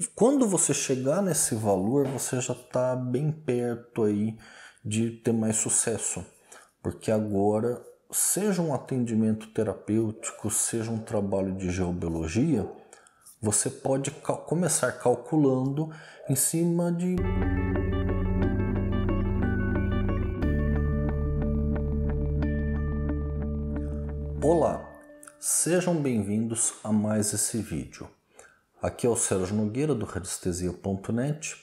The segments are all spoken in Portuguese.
E quando você chegar nesse valor, você já está bem perto aí de ter mais sucesso, porque agora seja um atendimento terapêutico, seja um trabalho de geobiologia, você pode cal começar calculando em cima de Olá, sejam bem-vindos a mais esse vídeo. Aqui é o Sérgio Nogueira do radiestesia.net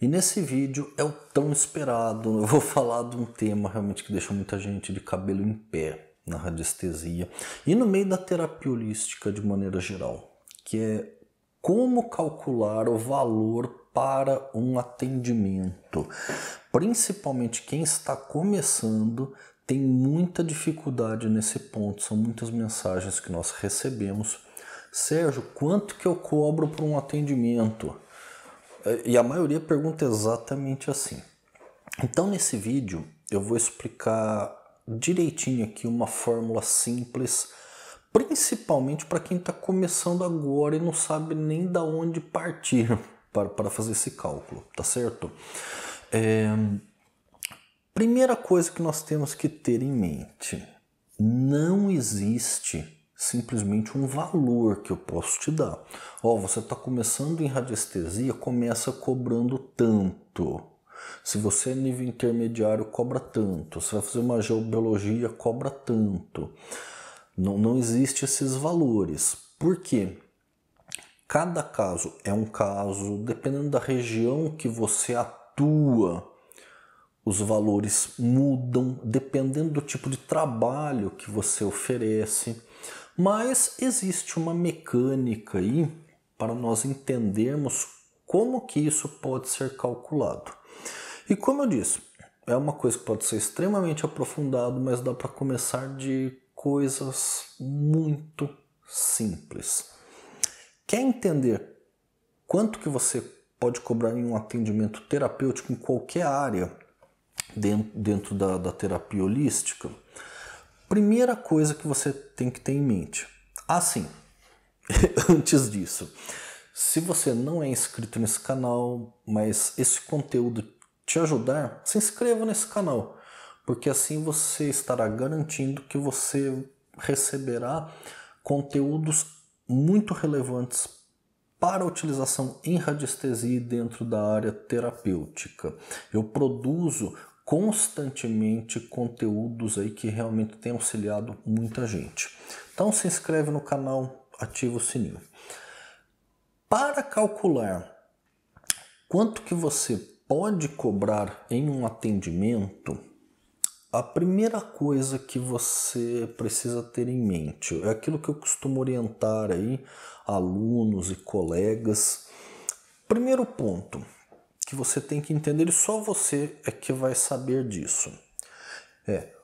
e nesse vídeo é o tão esperado. Eu vou falar de um tema realmente que deixa muita gente de cabelo em pé na radiestesia e no meio da terapia holística de maneira geral, que é como calcular o valor para um atendimento. Principalmente quem está começando tem muita dificuldade nesse ponto. São muitas mensagens que nós recebemos Sérgio, quanto que eu cobro por um atendimento? É, e a maioria pergunta exatamente assim. Então, nesse vídeo, eu vou explicar direitinho aqui uma fórmula simples, principalmente para quem está começando agora e não sabe nem da onde partir para fazer esse cálculo, tá certo? É... Primeira coisa que nós temos que ter em mente: não existe simplesmente um valor que eu posso te dar. Ó, oh, você está começando em radiestesia, começa cobrando tanto. Se você é nível intermediário, cobra tanto. Se vai fazer uma geobiologia, cobra tanto. Não, não existe esses valores. Por quê? Cada caso é um caso, dependendo da região que você atua, os valores mudam, dependendo do tipo de trabalho que você oferece. Mas existe uma mecânica aí para nós entendermos como que isso pode ser calculado. E como eu disse, é uma coisa que pode ser extremamente aprofundado, mas dá para começar de coisas muito simples. Quer entender quanto que você pode cobrar em um atendimento terapêutico em qualquer área dentro, dentro da, da terapia holística? Primeira coisa que você tem que ter em mente. Assim, ah, antes disso, se você não é inscrito nesse canal, mas esse conteúdo te ajudar, se inscreva nesse canal, porque assim você estará garantindo que você receberá conteúdos muito relevantes para utilização em radiestesia dentro da área terapêutica. Eu produzo constantemente conteúdos aí que realmente tem auxiliado muita gente. Então se inscreve no canal, ativa o sininho. Para calcular quanto que você pode cobrar em um atendimento, a primeira coisa que você precisa ter em mente é aquilo que eu costumo orientar aí alunos e colegas. Primeiro ponto, que você tem que entender e só você é que vai saber disso. É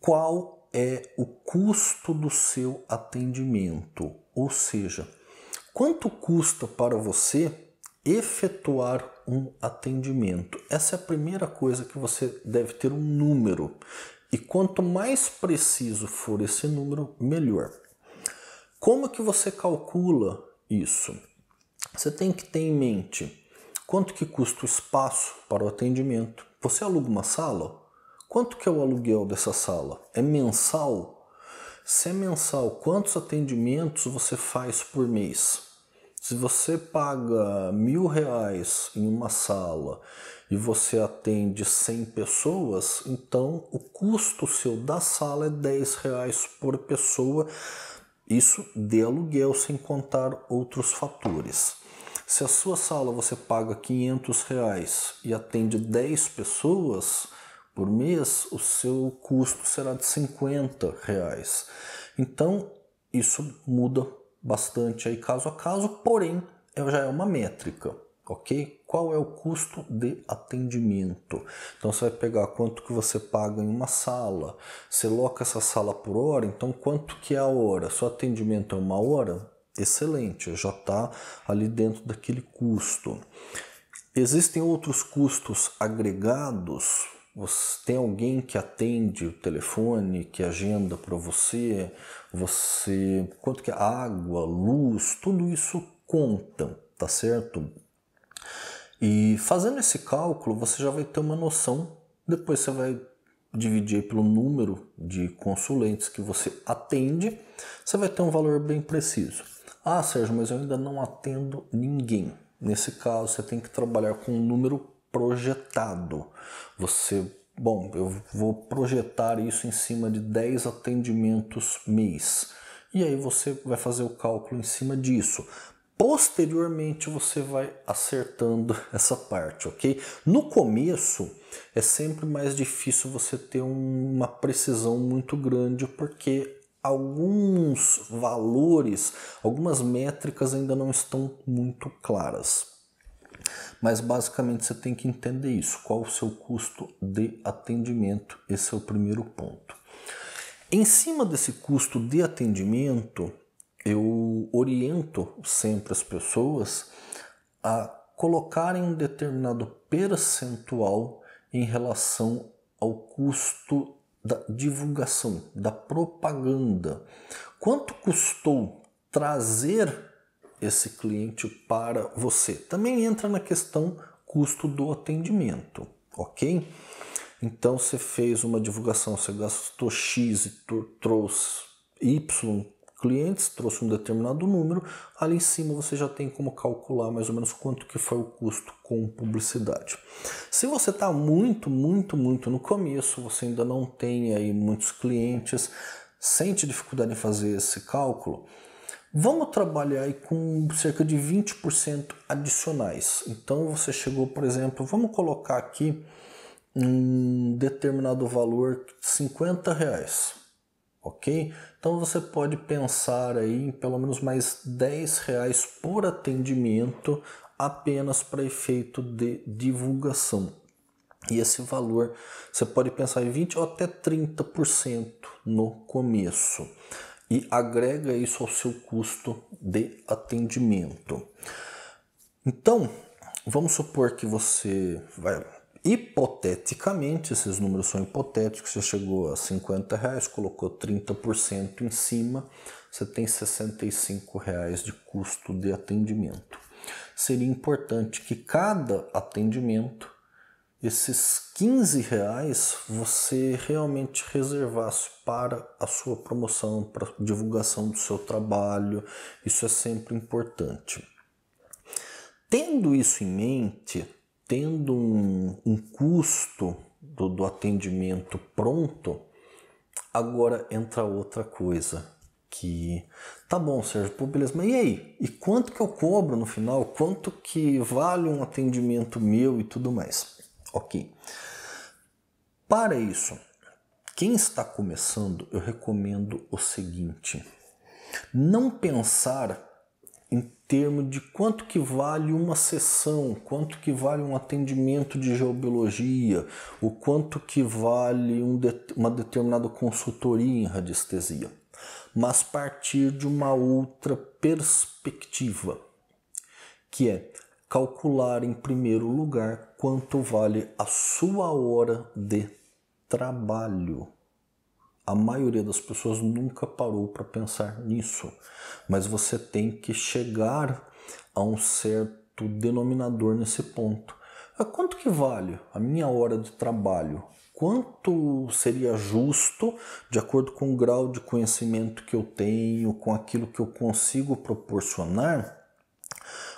qual é o custo do seu atendimento, ou seja, quanto custa para você efetuar um atendimento. Essa é a primeira coisa que você deve ter um número. E quanto mais preciso for esse número, melhor. Como que você calcula isso? Você tem que ter em mente Quanto que custa o espaço para o atendimento? Você aluga uma sala? Quanto que é o aluguel dessa sala? É mensal? Se é mensal, quantos atendimentos você faz por mês? Se você paga mil reais em uma sala e você atende 100 pessoas, então o custo seu da sala é 10 reais por pessoa, isso de aluguel sem contar outros fatores. Se a sua sala você paga 500 reais e atende 10 pessoas por mês, o seu custo será de 50 reais. Então, isso muda bastante aí caso a caso, porém, é, já é uma métrica, ok? Qual é o custo de atendimento? Então você vai pegar quanto que você paga em uma sala, você loca essa sala por hora, então quanto que é a hora? Seu atendimento é uma hora? excelente, já está ali dentro daquele custo. Existem outros custos agregados? Você tem alguém que atende o telefone, que agenda para você, você quanto que é água, luz, tudo isso conta, tá certo? E fazendo esse cálculo, você já vai ter uma noção. Depois você vai dividir pelo número de consulentes que você atende, você vai ter um valor bem preciso. Ah, Sérgio, mas eu ainda não atendo ninguém. Nesse caso, você tem que trabalhar com um número projetado. Você, bom, eu vou projetar isso em cima de 10 atendimentos mês. E aí você vai fazer o cálculo em cima disso. Posteriormente você vai acertando essa parte, ok? No começo é sempre mais difícil você ter uma precisão muito grande porque alguns valores, algumas métricas ainda não estão muito claras. Mas basicamente você tem que entender isso, qual o seu custo de atendimento, esse é o primeiro ponto. Em cima desse custo de atendimento, eu oriento sempre as pessoas a colocarem um determinado percentual em relação ao custo da divulgação, da propaganda. Quanto custou trazer esse cliente para você? Também entra na questão custo do atendimento, ok? Então você fez uma divulgação, você gastou X e trouxe Y, clientes, trouxe um determinado número, ali em cima você já tem como calcular mais ou menos quanto que foi o custo com publicidade. Se você está muito, muito, muito no começo, você ainda não tem aí muitos clientes, sente dificuldade em fazer esse cálculo, Vamos trabalhar aí com cerca de 20% adicionais. Então você chegou, por exemplo, vamos colocar aqui um determinado valor, 50 reais ok? Então você pode pensar aí em pelo menos mais 10 reais por atendimento apenas para efeito de divulgação. E esse valor você pode pensar em 20 ou até 30% no começo e agrega isso ao seu custo de atendimento. Então, vamos supor que você vai hipoteticamente, esses números são hipotéticos, você chegou a 50 reais, colocou 30% em cima, você tem 65 reais de custo de atendimento. Seria importante que cada atendimento, esses 15 reais, você realmente reservasse para a sua promoção, para a divulgação do seu trabalho, isso é sempre importante. Tendo isso em mente, tendo um, um custo do, do atendimento pronto, agora entra outra coisa que tá bom, Sérgio, pô, beleza, mas e aí? E quanto que eu cobro no final? Quanto que vale um atendimento meu e tudo mais? Ok. Para isso, quem está começando, eu recomendo o seguinte: não pensar em termos de quanto que vale uma sessão, quanto que vale um atendimento de geobiologia, o quanto que vale um de, uma determinada consultoria em radiestesia, mas partir de uma outra perspectiva, que é calcular em primeiro lugar quanto vale a sua hora de trabalho a maioria das pessoas nunca parou para pensar nisso, mas você tem que chegar a um certo denominador nesse ponto. A ah, quanto que vale a minha hora de trabalho? Quanto seria justo, de acordo com o grau de conhecimento que eu tenho, com aquilo que eu consigo proporcionar?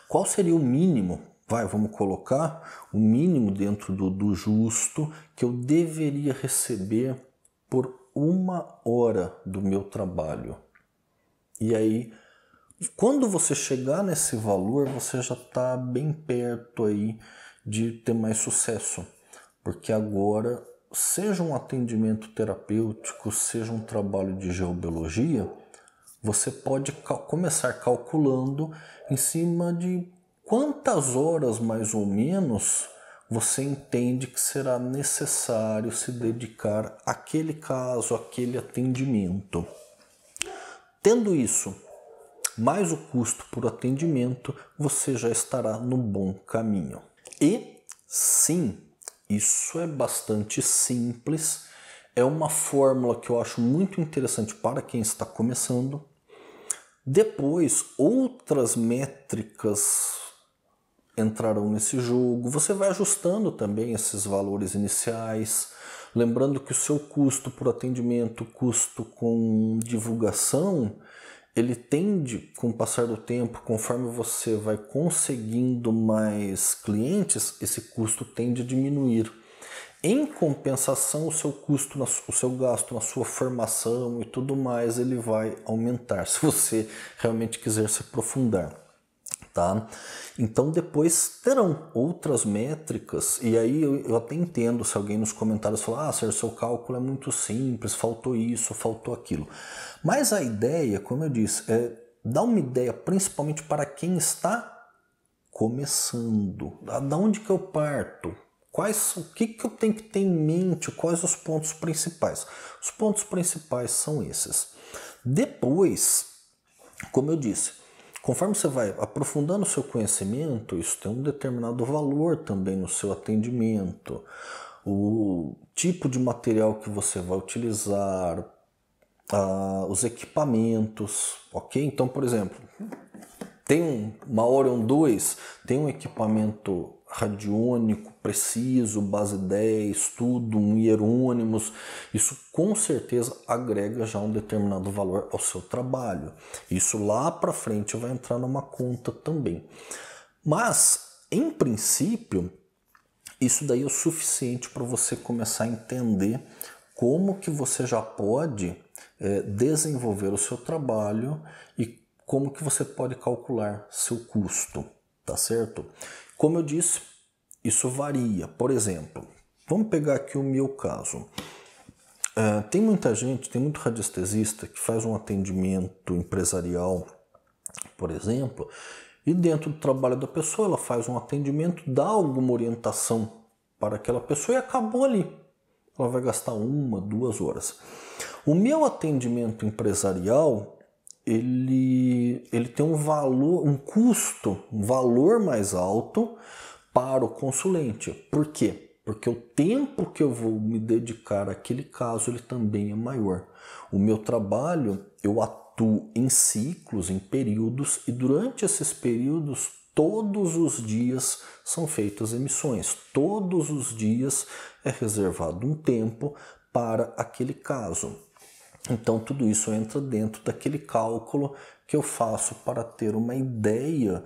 Qual seria o mínimo vai, vamos colocar o mínimo dentro do, do, justo que eu deveria receber por uma hora do meu trabalho. E aí, quando você chegar nesse valor, você já está bem perto aí de ter mais sucesso, porque agora seja um atendimento terapêutico, seja um trabalho de geobiologia, você pode cal começar calculando em cima de quantas horas mais ou menos você entende que será necessário se dedicar àquele caso, àquele atendimento. Tendo isso, mais o custo por atendimento, você já estará no bom caminho. E sim, isso é bastante simples, é uma fórmula que eu acho muito interessante para quem está começando. Depois, outras métricas entrarão nesse jogo. Você vai ajustando também esses valores iniciais, lembrando que o seu custo por atendimento, custo com divulgação, ele tende com o passar do tempo, conforme você vai conseguindo mais clientes, esse custo tende a diminuir. Em compensação, o seu custo, o seu gasto na sua formação e tudo mais, ele vai aumentar se você realmente quiser se aprofundar. Tá? Então depois terão outras métricas, e aí eu, eu até entendo se alguém nos comentários falar, ah, seu cálculo é muito simples, faltou isso, faltou aquilo. Mas a ideia, como eu disse, é dar uma ideia principalmente para quem está começando. Da onde que eu parto? Quais, o que, que eu tenho que ter em mente? Quais os pontos principais? Os pontos principais são esses. Depois, como eu disse, Conforme você vai aprofundando o seu conhecimento, isso tem um determinado valor também no seu atendimento. O tipo de material que você vai utilizar, ah, os equipamentos, ok? Então, por exemplo, tem uma Orion 2, tem um equipamento radiônico, preciso, base 10, tudo, um hierônimos, isso com certeza agrega já um determinado valor ao seu trabalho. Isso lá para frente vai entrar numa conta também. Mas, em princípio, isso daí é o suficiente para você começar a entender como que você já pode é, desenvolver o seu trabalho e como que você pode calcular seu custo, tá certo? Como eu disse, isso varia. Por exemplo, vamos pegar aqui o meu caso. Uh, tem muita gente, tem muito radiestesista que faz um atendimento empresarial, por exemplo, e dentro do trabalho da pessoa ela faz um atendimento, dá alguma orientação para aquela pessoa e acabou ali. Ela vai gastar uma, duas horas. O meu atendimento empresarial ele, ele tem um valor, um custo, um valor mais alto para o consulente. Por quê? Porque o tempo que eu vou me dedicar àquele caso ele também é maior. O meu trabalho eu atuo em ciclos, em períodos e durante esses períodos todos os dias são feitas emissões, todos os dias é reservado um tempo para aquele caso. Então, tudo isso entra dentro daquele cálculo que eu faço para ter uma ideia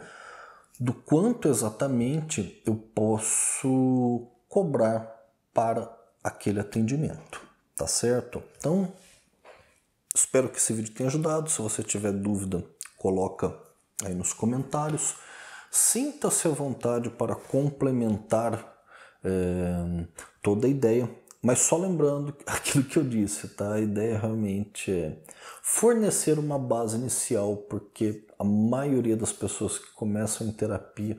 do quanto exatamente eu posso cobrar para aquele atendimento, tá certo? Então, espero que esse vídeo tenha ajudado. Se você tiver dúvida, coloca aí nos comentários. Sinta-se à vontade para complementar é, toda a ideia mas só lembrando aquilo que eu disse, tá? A ideia realmente é fornecer uma base inicial, porque a maioria das pessoas que começam em terapia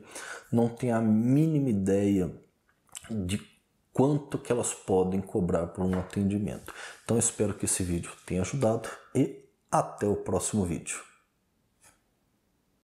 não tem a mínima ideia de quanto que elas podem cobrar por um atendimento. Então espero que esse vídeo tenha ajudado e até o próximo vídeo.